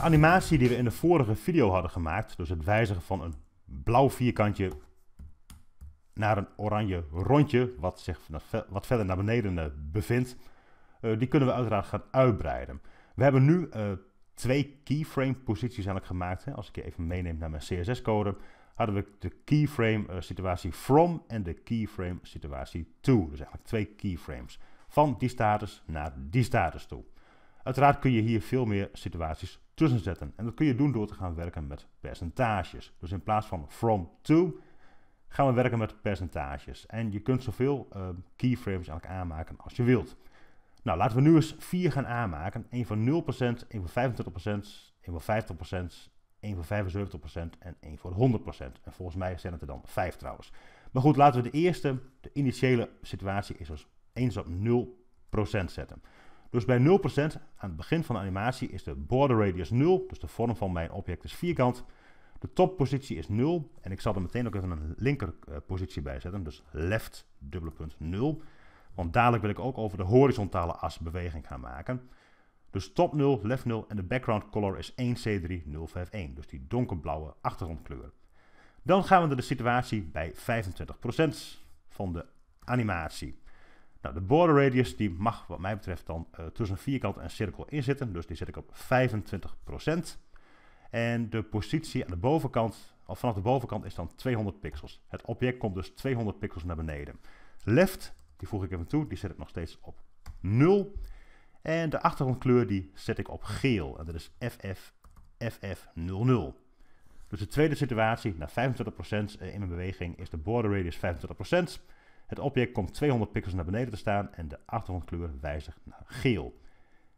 de animatie die we in de vorige video hadden gemaakt, dus het wijzigen van een blauw vierkantje naar een oranje rondje, wat zich wat verder naar beneden eh, bevindt, eh, die kunnen we uiteraard gaan uitbreiden. We hebben nu eh, twee keyframe posities eigenlijk gemaakt. Als ik je even meeneem naar mijn CSS code, hadden we de keyframe situatie from en de keyframe situatie to. Dus eigenlijk twee keyframes van die status naar die status toe. Uiteraard kun je hier veel meer situaties tussen zetten. En dat kun je doen door te gaan werken met percentages. Dus in plaats van from to gaan we werken met percentages. En je kunt zoveel ehm, keyframes eigenlijk aanmaken als je wilt. Nou, laten we nu eens vier gaan aanmaken. Eén voor 0%, één voor 25%, één voor 50%, één voor 75% en één voor 100%. En volgens mij zijn het er dan vijf trouwens. Maar goed, laten we de eerste, de initiële situatie is dus eens op 0% zetten. Dus bij 0% aan het begin van de animatie is de border radius 0, dus de vorm van mijn object is vierkant. De toppositie is 0 en ik zal er meteen ook even een linkerpositie eh, bij zetten, dus left dubbele punt 0. Want dadelijk wil ik ook over de horizontale as beweging gaan maken. Dus top 0, left 0 en de background color is 1C3051, dus die donkerblauwe achtergrondkleur. Dan gaan we naar de situatie bij 25% van de animatie. Nou, de border radius die mag wat mij betreft dan eh, tussen een vierkant en een cirkel zitten. Dus die zet ik op 25%. En de positie aan de bovenkant, of vanaf de bovenkant is dan 200 pixels. Het object komt dus 200 pixels naar beneden. Left, die voeg ik even toe, die zet ik nog steeds op 0. En de achtergrondkleur die zet ik op geel. En dat is FF, FF00. Dus de tweede situatie, naar 25% eh, in mijn beweging, is de border radius 25%. Het object komt 200 pixels naar beneden te staan en de achtergrondkleur wijzigt naar geel.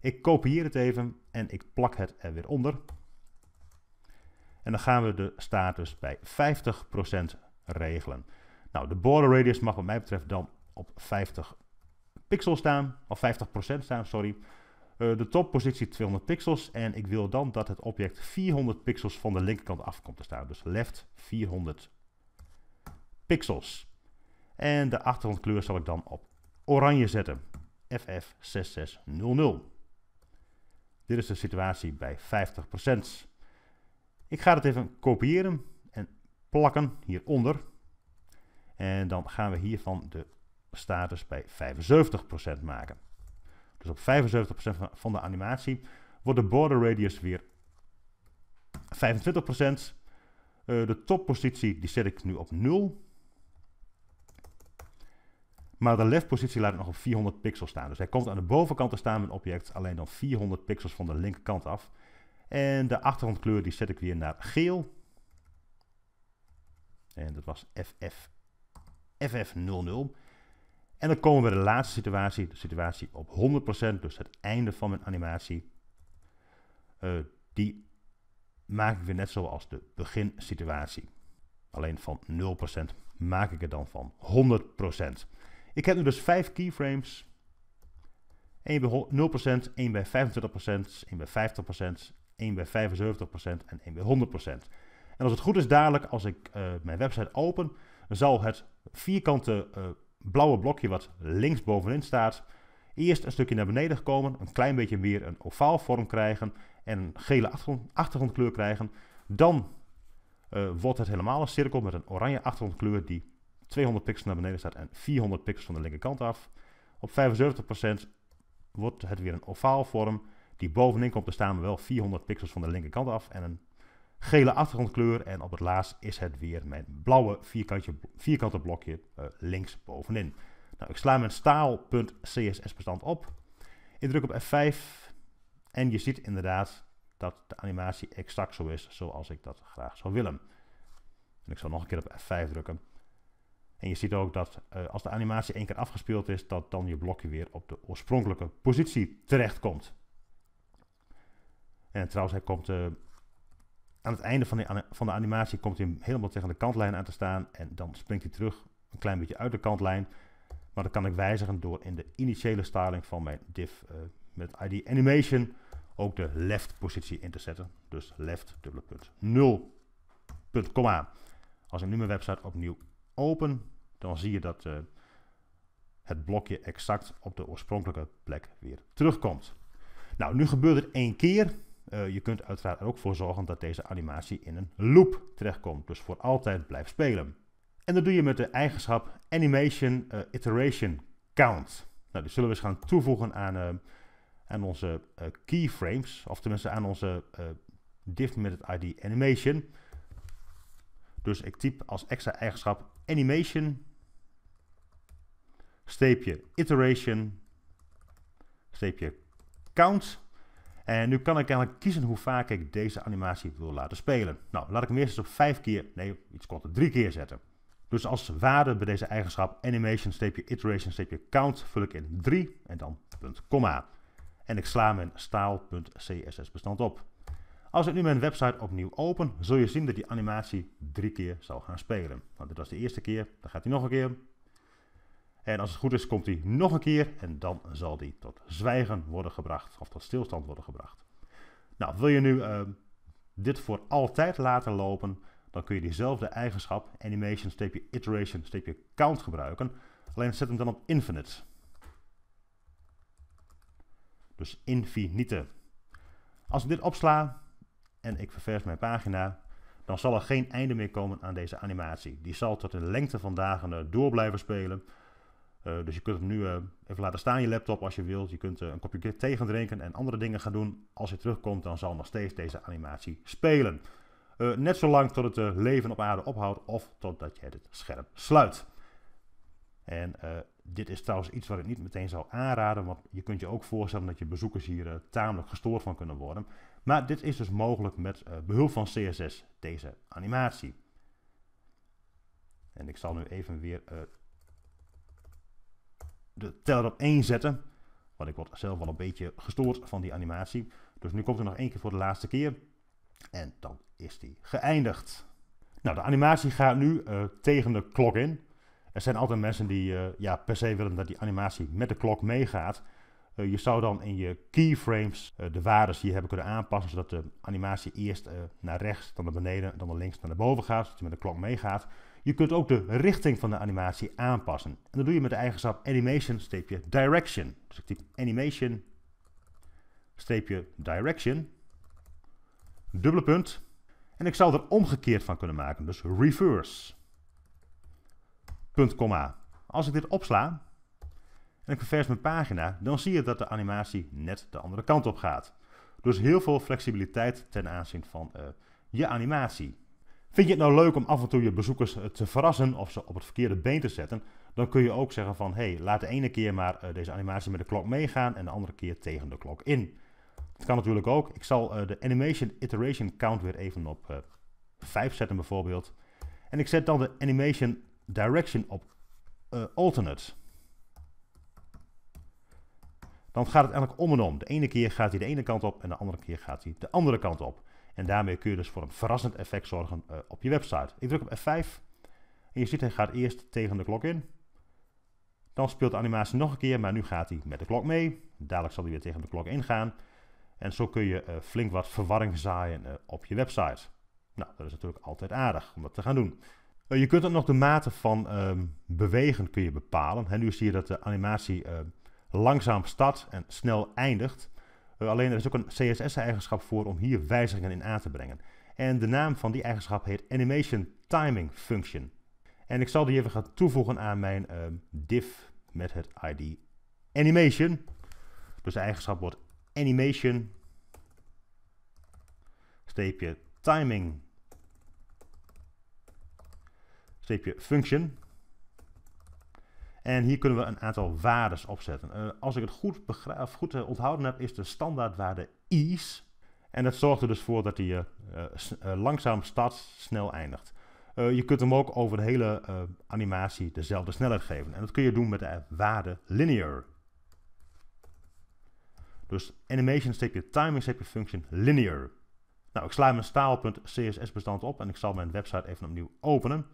Ik kopieer het even en ik plak het er weer onder. En dan gaan we de status bij 50% regelen. Nou, de border radius mag wat mij betreft dan op 50 pixels staan, of 50% staan, sorry. Eh, de toppositie 200 pixels en ik wil dan dat het object 400 pixels van de linkerkant af komt te staan. Dus left 400 pixels. En de achtergrondkleur zal ik dan op oranje zetten. FF6600. Dit is de situatie bij 50%. Ik ga het even kopiëren en plakken hieronder. En dan gaan we hiervan de status bij 75% maken. Dus op 75% van de animatie wordt de border radius weer 25%. Eh, de toppositie die zet ik nu op 0. Maar de left-positie laat ik nog op 400 pixels staan. Dus hij komt aan de bovenkant te staan, mijn object, alleen dan 400 pixels van de linkerkant af. En de achtergrondkleur die zet ik weer naar geel. En dat was FF, FF00. En dan komen we bij de laatste situatie, de situatie op 100%, dus het einde van mijn animatie. Eh, die maak ik weer net zoals de beginsituatie. Alleen van 0% maak ik het dan van 100%. Ik heb nu dus 5 keyframes. 1 bij 0%, 1 bij 25%, 1 bij 50%, 1 bij 75% en 1 bij 100%. En als het goed is dadelijk, als ik uh, mijn website open, zal het vierkante uh, blauwe blokje wat links bovenin staat, eerst een stukje naar beneden komen, een klein beetje meer een ovaal vorm krijgen en een gele achtergrondkleur krijgen. Dan uh, wordt het helemaal een cirkel met een oranje achtergrondkleur die 200 pixels naar beneden staat en 400 pixels van de linkerkant af. Op 75% wordt het weer een ovaal vorm die bovenin komt te staan, maar wel 400 pixels van de linkerkant af en een gele achtergrondkleur. En op het laatst is het weer mijn blauwe vierkantje, vierkante blokje uh, links bovenin. Nou, ik sla mijn staal.css bestand op. Ik druk op F5 en je ziet inderdaad dat de animatie exact zo is zoals ik dat graag zou willen. En ik zal nog een keer op F5 drukken. En je ziet ook dat eh, als de animatie één keer afgespeeld is, dat dan je blokje weer op de oorspronkelijke positie terechtkomt. En trouwens, hij komt eh, aan het einde van, van de animatie komt hij helemaal tegen de kantlijn aan te staan. En dan springt hij terug een klein beetje uit de kantlijn. Maar dat kan ik wijzigen door in de initiële styling van mijn div eh, met ID animation ook de left positie in te zetten. Dus left dubbele punt 0 punt komma. Als ik nu mijn website opnieuw open, dan zie je dat eh, het blokje exact op de oorspronkelijke plek weer terugkomt. Nou, nu gebeurt het één keer. Eh, je kunt uiteraard ook voor zorgen dat deze animatie in een loop terechtkomt, dus voor altijd blijft spelen. En dat doe je met de eigenschap Animation eh, Iteration Count. Nou, die zullen we eens gaan toevoegen aan, aan onze keyframes, of tenminste aan onze diff met het ID Animation. Dus ik typ als extra eigenschap animation, steepje iteration, steepje count. En nu kan ik eigenlijk kiezen hoe vaak ik deze animatie wil laten spelen. Nou, laat ik hem eerst eens op vijf keer, nee, iets korter, drie keer zetten. Dus als waarde bij deze eigenschap animation, steepje iteration, steepje count vul ik in 3 en dan punt, komma. En ik sla mijn staal.css bestand op. Als ik nu mijn website opnieuw open, zul je zien dat die animatie drie keer zal gaan spelen. Want dit was de eerste keer, dan gaat hij nog een keer. En als het goed is, komt hij nog een keer en dan zal die tot zwijgen worden gebracht of tot stilstand worden gebracht. Nou, wil je nu ehm, dit voor altijd laten lopen, dan kun je diezelfde eigenschap animation-iteration-count gebruiken. Alleen zet hem dan op infinite. Dus infinite. Als ik dit opsla, en ik ververs mijn pagina, dan zal er geen einde meer komen aan deze animatie. Die zal tot een lengte van dagen eh, door blijven spelen. Eh, dus je kunt hem nu eh, even laten staan je laptop als je wilt. Je kunt een kopje thee drinken en andere dingen gaan doen. Als je terugkomt, dan zal nog steeds deze animatie spelen. net zolang tot het leven op aarde ophoudt of totdat je het scherm sluit. En dit is trouwens iets wat ik niet meteen zou aanraden, want je kunt je ook voorstellen dat je bezoekers hier tamelijk gestoord van kunnen worden. Maar dit is dus mogelijk met eh, behulp van CSS, deze animatie. En ik zal nu even weer eh, de teller op 1 zetten. Want ik word zelf wel een beetje gestoord van die animatie. Dus nu komt er nog één keer voor de laatste keer. En dan is die geëindigd. Nou, de animatie gaat nu eh, tegen de klok in. Er zijn altijd mensen die ja, per se willen dat die animatie met de klok meegaat. Eh, je zou dan in je keyframes eh, de waarden hier hebben kunnen aanpassen, zodat de animatie eerst eh, naar rechts, dan naar beneden, dan naar links, dan naar boven gaat, zodat je met de klok meegaat. Je kunt ook de richting van de animatie aanpassen. En dat doe je met de eigenschap animation-direction. Dus ik typ animation-direction, dubbele punt. En ik zou er omgekeerd van kunnen maken, dus reverse. Punt, komma. Als ik dit opsla, en ik ververs mijn pagina, dan zie je dat de animatie net de andere kant op gaat. Dus heel veel flexibiliteit ten aanzien van eh, je animatie. Vind je het nou leuk om af en toe je bezoekers eh, te verrassen of ze op het verkeerde been te zetten? Dan kun je ook zeggen van hé, hey, laat de ene keer maar eh, deze animatie met de klok meegaan en de andere keer tegen de klok in. Dat kan natuurlijk ook. Ik zal de animation iteration count weer even op 5 zetten bijvoorbeeld. En ik zet dan de animation direction op alternate dan gaat het eigenlijk om en om. De ene keer gaat hij de ene kant op en de andere keer gaat hij de andere kant op. En daarmee kun je dus voor een verrassend effect zorgen eh, op je website. Ik druk op F5 en je ziet hij gaat eerst tegen de klok in. Dan speelt de animatie nog een keer, maar nu gaat hij met de klok mee. Dadelijk zal hij weer tegen de klok ingaan. En zo kun je eh, flink wat verwarring zaaien eh, op je website. Nou, dat is natuurlijk altijd aardig om dat te gaan doen. je kunt ook nog de mate van ehm, bewegen kun je bepalen. En nu zie je dat de animatie ehm, langzaam start en snel eindigt. Eh, alleen er is ook een CSS-eigenschap voor om hier wijzigingen in aan te brengen. En de naam van die eigenschap heet Animation Timing Function. En ik zal die even gaan toevoegen aan mijn ehm, div met het ID Animation. Dus de eigenschap wordt Animation Timing Steepje Function. En hier kunnen we een aantal waarden opzetten. Eh, als ik het goed, goed eh, onthouden heb, is de standaardwaarde is. En dat zorgt er dus voor dat hij eh, langzaam start, snel eindigt. je kunt hem ook over de hele animatie dezelfde snelheid geven. En dat kun je doen met de waarde linear. Dus animation-timing-function linear. Nou, ik sla mijn staal.css bestand op en ik zal mijn website even opnieuw openen.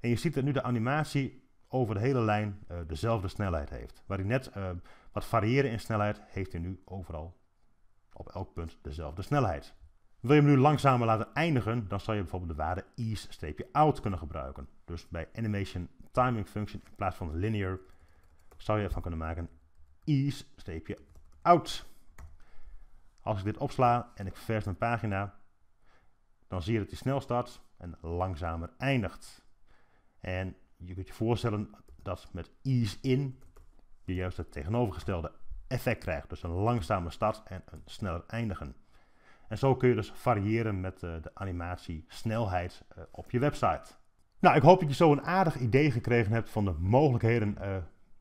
En je ziet dat nu de animatie over de hele lijn uh, dezelfde snelheid heeft. Waar hij net eh, wat variëren in snelheid, heeft hij nu overal op elk punt dezelfde snelheid. Wil je hem nu langzamer laten eindigen, dan zal je bijvoorbeeld de waarde ease-out kunnen gebruiken. Dus bij animation timing function in plaats van linear zou je ervan kunnen maken ease-out. Als ik dit opsla en ik vers mijn pagina, dan zie je dat hij snel start en langzamer eindigt. En je kunt je voorstellen dat met ease in je juist het tegenovergestelde effect krijgt. Dus een langzame start en een sneller eindigen. En zo kun je dus variëren met eh, de animatiesnelheid eh, op je website. Nou, ik hoop dat je zo een aardig idee gekregen hebt van de mogelijkheden eh,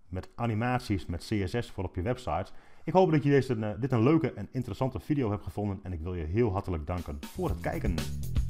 met animaties met CSS voor op je website. Ik hoop dat je deze, dit een leuke en interessante video hebt gevonden en ik wil je heel hartelijk danken voor het kijken.